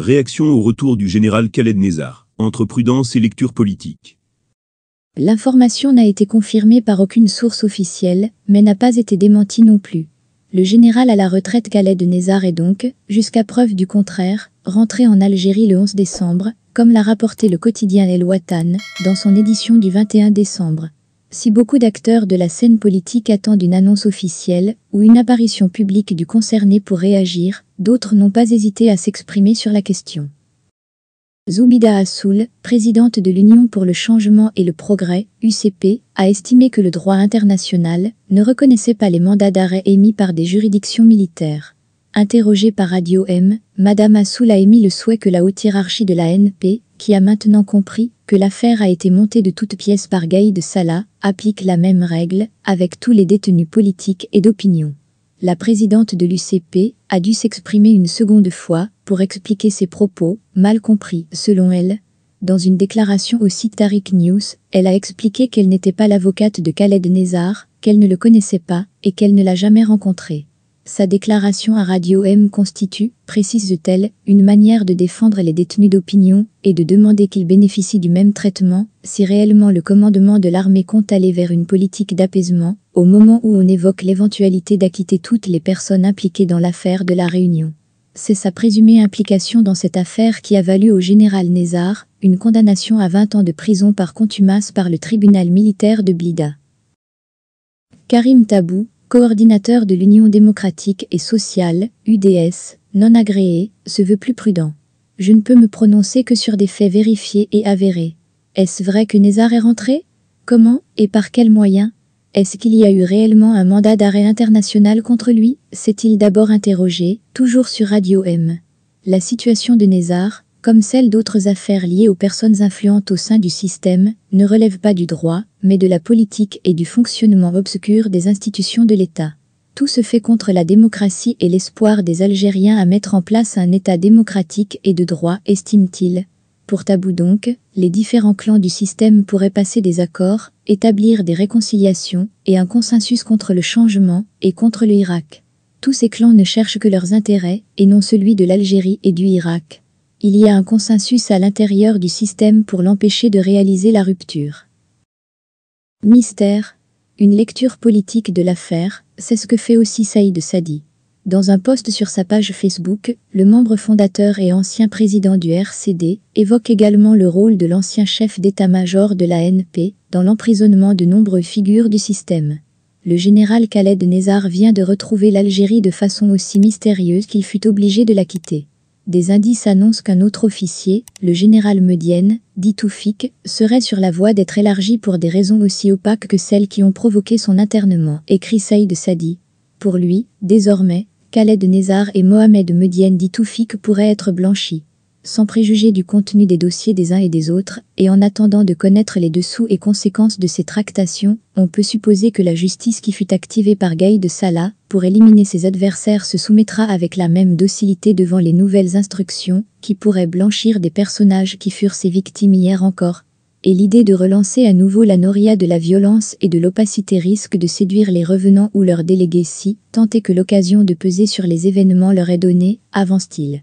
Réaction au retour du général Khaled Nezar, entre prudence et lecture politique. L'information n'a été confirmée par aucune source officielle, mais n'a pas été démentie non plus. Le général à la retraite Khaled Nezar est donc, jusqu'à preuve du contraire, rentré en Algérie le 11 décembre, comme l'a rapporté le quotidien El Watan, dans son édition du 21 décembre. Si beaucoup d'acteurs de la scène politique attendent une annonce officielle ou une apparition publique du concerné pour réagir, d'autres n'ont pas hésité à s'exprimer sur la question. Zoubida Assoul, présidente de l'Union pour le changement et le progrès, UCP, a estimé que le droit international ne reconnaissait pas les mandats d'arrêt émis par des juridictions militaires. Interrogée par Radio M, Madame Assoul a émis le souhait que la haute hiérarchie de la NP, qui a maintenant compris que l'affaire a été montée de toutes pièces par Gaïd Salah, applique la même règle avec tous les détenus politiques et d'opinion. La présidente de l'UCP a dû s'exprimer une seconde fois pour expliquer ses propos, mal compris, selon elle. Dans une déclaration au site Tariq News, elle a expliqué qu'elle n'était pas l'avocate de Khaled Nézar, qu'elle ne le connaissait pas et qu'elle ne l'a jamais rencontré. Sa déclaration à Radio M constitue, précise-t-elle, une manière de défendre les détenus d'opinion et de demander qu'ils bénéficient du même traitement, si réellement le commandement de l'armée compte aller vers une politique d'apaisement, au moment où on évoque l'éventualité d'acquitter toutes les personnes impliquées dans l'affaire de la Réunion. C'est sa présumée implication dans cette affaire qui a valu au général Nézard une condamnation à 20 ans de prison par contumace par le tribunal militaire de Blida. Karim Tabou, coordinateur de l'Union démocratique et sociale, UDS, non agréé, se veut plus prudent. Je ne peux me prononcer que sur des faits vérifiés et avérés. Est-ce vrai que Nézard est rentré Comment et par quels moyens Est-ce qu'il y a eu réellement un mandat d'arrêt international contre lui s'est-il d'abord interrogé, toujours sur Radio M. La situation de Nézard, comme celles d'autres affaires liées aux personnes influentes au sein du système, ne relèvent pas du droit, mais de la politique et du fonctionnement obscur des institutions de l'État. Tout se fait contre la démocratie et l'espoir des Algériens à mettre en place un État démocratique et de droit, estime-t-il. Pour tabou donc, les différents clans du système pourraient passer des accords, établir des réconciliations et un consensus contre le changement et contre Irak. Tous ces clans ne cherchent que leurs intérêts et non celui de l'Algérie et du Irak il y a un consensus à l'intérieur du système pour l'empêcher de réaliser la rupture. Mystère, une lecture politique de l'affaire, c'est ce que fait aussi Saïd Sadi. Dans un post sur sa page Facebook, le membre fondateur et ancien président du RCD évoque également le rôle de l'ancien chef d'état-major de l'ANP dans l'emprisonnement de nombreuses figures du système. Le général Khaled Nézar vient de retrouver l'Algérie de façon aussi mystérieuse qu'il fut obligé de la quitter des indices annoncent qu'un autre officier, le général Medienne, dit Toufik, serait sur la voie d'être élargi pour des raisons aussi opaques que celles qui ont provoqué son internement, écrit Saïd Sadi. Pour lui, désormais, Khaled Nézar et Mohamed Medienne dit Toufik pourraient être blanchis sans préjuger du contenu des dossiers des uns et des autres, et en attendant de connaître les dessous et conséquences de ces tractations, on peut supposer que la justice qui fut activée par de Salah pour éliminer ses adversaires se soumettra avec la même docilité devant les nouvelles instructions qui pourraient blanchir des personnages qui furent ses victimes hier encore. Et l'idée de relancer à nouveau la noria de la violence et de l'opacité risque de séduire les revenants ou leurs délégués si, tant est que l'occasion de peser sur les événements leur est donnée, avance-t-il.